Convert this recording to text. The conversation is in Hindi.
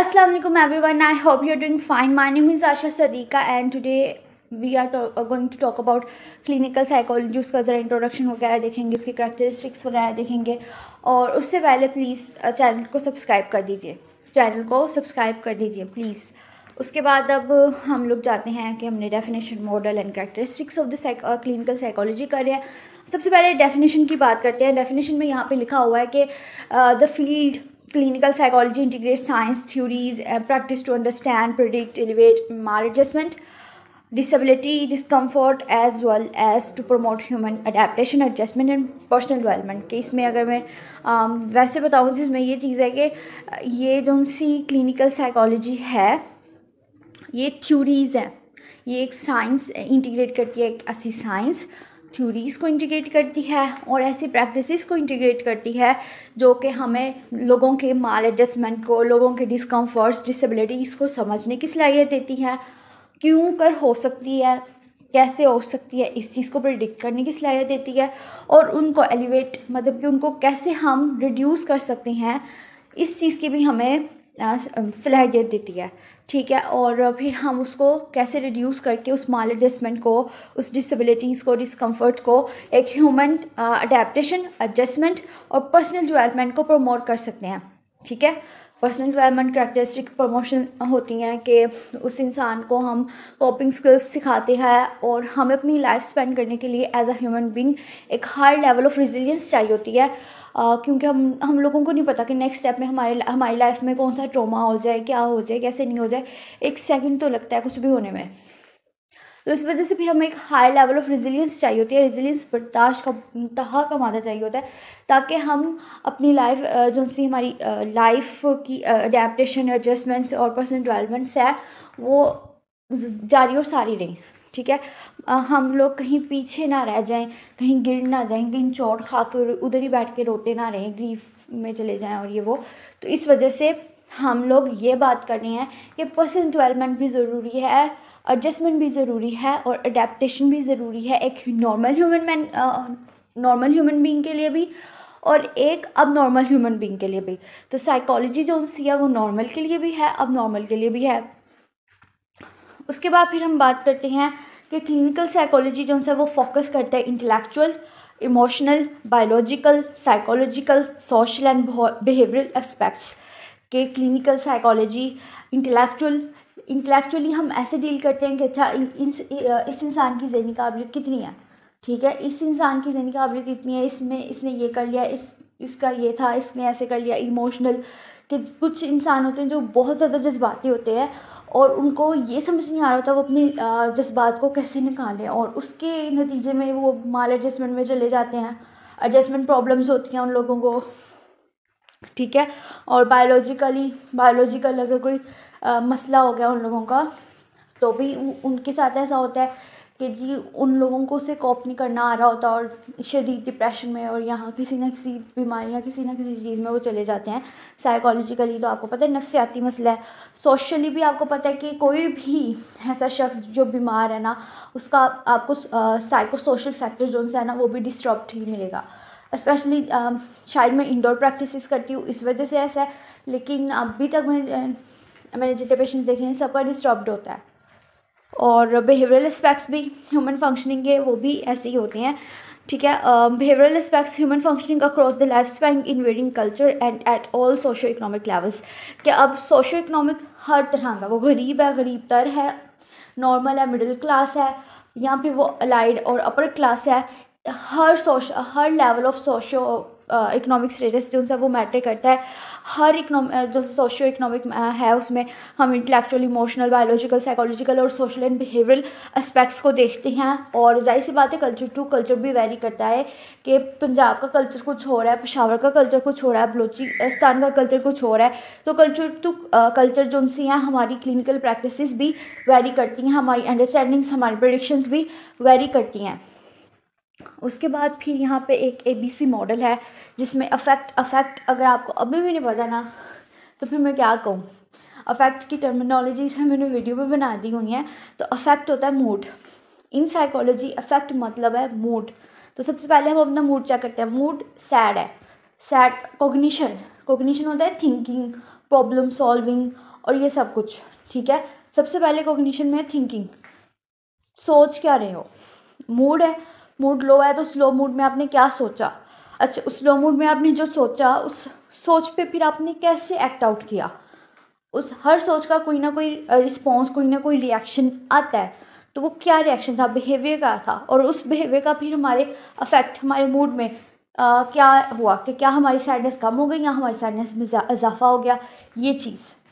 Assalamualaikum everyone. I hope you're doing fine. Fine name is Asha Sadiqa and today we are going to talk about clinical psychology उसका ज़रा इंट्रोडक्शन वगैरह देखेंगे उसके करेक्टरिस्टिक्स वगैरह देखेंगे और उससे पहले प्लीज़ चैनल uh, को सब्सक्राइब कर दीजिए चैनल को सब्सक्राइब कर दीजिए प्लीज़ उसके बाद अब हम लोग जाते हैं कि हमने definition model and characteristics of the clinical psychology कर रहे हैं सबसे पहले डेफिनेशन की बात करते हैं डेफिनेशन में यहाँ पे लिखा हुआ है कि the uh, field clinical psychology integrate science theories practice to understand predict alleviate maladjustment disability discomfort as well as to promote human adaptation adjustment and personal development के इसमें अगर मैं um, वैसे बताऊँ तो इसमें यह चीज़ है कि uh, ये जो सी क्लिनिकल साइकोलॉजी है ये थ्यूरीज हैं ये एक साइंस इंटीग्रेट uh, करती है एक ऐसी साइंस थ्योरीज़ को इंटीग्रेट करती है और ऐसी प्रैक्टिसेस को इंटीग्रेट करती है जो कि हमें लोगों के माल एडजस्टमेंट को लोगों के डिस्कम्फर्ट्स डिसेबिलिटीज़ को समझने की सलाहियत देती है क्यों कर हो सकती है कैसे हो सकती है इस चीज़ को प्रिडिक्ट करने की सलाहियत देती है और उनको एलिवेट मतलब कि उनको कैसे हम रिड्यूस कर सकते हैं इस चीज़ की भी हमें सलाहियत देती है ठीक है और फिर हम उसको कैसे रिड्यूस करके उस माल एडजस्टमेंट को उस डिसेबिलिटीज़ को डिसकम्फर्ट को एक ह्यूमन अडेप्टशन एडजस्टमेंट और पर्सनल डेवलपमेंट को प्रमोट कर सकते हैं ठीक है पर्सनल डेवलपमेंट करेक्टरिस्टिक प्रमोशन होती हैं कि उस इंसान को हम कॉपिंग स्किल्स सिखाते हैं और हमें अपनी लाइफ स्पेंड करने के लिए एज अ ह्यूमन बींग एक हाई लेवल ऑफ रिजिलियंस चाहिए होती है Uh, क्योंकि हम हम लोगों को नहीं पता कि नेक्स्ट स्टेप में हमारे हमारी लाइफ में कौन सा ट्रोमा हो जाए क्या हो जाए कैसे नहीं हो जाए एक सेकंड तो लगता है कुछ भी होने में तो इस वजह से फिर हमें एक हाई लेवल ऑफ रिजिलियंस चाहिए होती है रेजिलियंस बर्दाश्त का का कमाना चाहिए होता है ताकि हम अपनी लाइफ जो सी हमारी लाइफ की अडेप्टशन एडजस्टमेंट्स और पर्सनल डेवलपमेंट्स है वो जारी और सारी रहें ठीक है आ, हम लोग कहीं पीछे ना रह जाएं कहीं गिर ना जाएं कहीं चोट खा कर उधर ही बैठ के रोते ना रहें ग्रीफ में चले जाएं और ये वो तो इस वजह से हम लोग ये बात कर रहे हैं कि पर्सनल डेवलपमेंट भी ज़रूरी है एडजस्टमेंट भी ज़रूरी है और अडेप्टशन भी ज़रूरी है एक normal human man normal human being के लिए भी और एक अब नॉर्मल ह्यूमन बींग के लिए भी तो साइकोलॉजी जो सी है वो नॉर्मल के लिए भी है अब नॉर्मल के लिए भी है उसके बाद फिर हम बात करते हैं कि क्लिनिकल साइकोलॉजी जो है वो फोकस करता है intellectual emotional biological psychological social and behavioural aspects के क्लिनिकल साइकोलॉजी इंटेलेक्चुअल इंटेलेक्चुअली हम ऐसे डील करते हैं कि अच्छा इस इस इंसान की जहनी काबिलियत कितनी है ठीक है इस इंसान की जहनी काबिलियत कितनी है इसमें इसने ये कर लिया इस इसका ये था इसने ऐसे कर लिया इमोशनल कि कुछ इंसान होते हैं जो बहुत ज़्यादा जज्बाती होते हैं और उनको ये समझ नहीं आ रहा होता वो अपने जज्बात को कैसे निकालें और उसके नतीजे में वो माल एडजस्टमेंट में चले जाते हैं एडजस्टमेंट प्रॉब्लम्स होती हैं उन लोगों को ठीक है और बायोलॉजिकली बायोलॉजिकल अगर कोई मसला हो गया उन लोगों का तो भी उनके साथ ऐसा होता है कि जी उन लोगों को उसे कॉप नहीं करना आ रहा होता और शदीद डिप्रेशन में और यहाँ किसी ना किसी बीमारी या किसी ना किसी चीज़ में वो चले जाते हैं साइकोलॉजिकली तो आपको पता है नफसियाती मसला है सोशली भी आपको पता है कि कोई भी ऐसा शख्स जो बीमार है ना उसका आपको साइको सोशल फैक्टर जो उनसे है ना वो भी डिस्टर्ब ही मिलेगा इस्पेशली शायद मैं इंडोर प्रैक्टिस करती हूँ इस वजह से ऐसा है लेकिन अभी तक मैं मैंने जितने पेशेंट्स देखे हैं सबका डिस्टर्ब्ड होता है और बिहेवियरल एस्पेक्ट्स भी ह्यूमन फंक्शनिंग के वो भी ऐसे ही होते हैं ठीक है behavioural aspects human functioning across the life span in varying culture and at all socio economic levels कि अब सोशो इकोनॉमिक हर तरह का वो गरीब है गरीब तर है नॉर्मल है मिडिल क्लास है या फिर वो अलाइड और अपर क्लास है हर सोश हर level of socio economic status जो सब वो मैटर करता है हर इकोनॉम जो सोशियो इकोनॉमिक है उसमें हम इंटेलेक्चुअल इमोशनल बायोलॉजिकल साइकोलॉजिकल और सोशल एंड बिहेवियरल एस्पेक्ट्स को देखते हैं और जाहिर सी बात है कल्चर टू कल्चर भी वेरी करता है कि पंजाब का कल्चर कुछ हो रहा है पेशावर का कल्चर कुछ हो रहा है बलोचिस्तान का कल्चर कुछ हो रहा है तो कल्चर टू कल्चर जो उनसे हैं हमारी क्लिनिकल प्रैक्टिस भी वेरी करती हैं हमारी अंडरस्टैंडिंग्स हमारी प्रडिक्शंस भी वेरी करती हैं उसके बाद फिर यहाँ पे एक ए बी सी मॉडल है जिसमें अफेक्ट अफेक्ट अगर आपको अभी भी नहीं पता ना तो फिर मैं क्या कहूँ अफेक्ट की टर्मिनोलॉजी से मैंने वीडियो भी बना दी हुई हैं तो अफेक्ट होता है मूड इन साइकोलॉजी अफेक्ट मतलब है मूड तो सबसे पहले हम अपना मूड चेक करते हैं मूड सैड है सैड कोग्निशन कोग्निशन होता है थिंकिंग प्रॉब्लम सॉल्विंग और ये सब कुछ ठीक है सबसे पहले कोग्निशन में है थिंकिंग सोच क्या रहे हो मूड है मूड लो है तो स्लो मूड में आपने क्या सोचा अच्छा उस स्लो मूड में आपने जो सोचा उस सोच पे फिर आपने कैसे एक्ट आउट किया उस हर सोच का कोई ना कोई रिस्पॉन्स कोई ना कोई रिएक्शन आता है तो वो क्या रिएक्शन था बिहेवियर का था और उस बिहेवियर का फिर हमारे अफेक्ट हमारे मूड में आ, क्या हुआ कि क्या हमारी सैडनेस कम हो गई या हमारी सैडनेस में इजाफा हो गया ये चीज़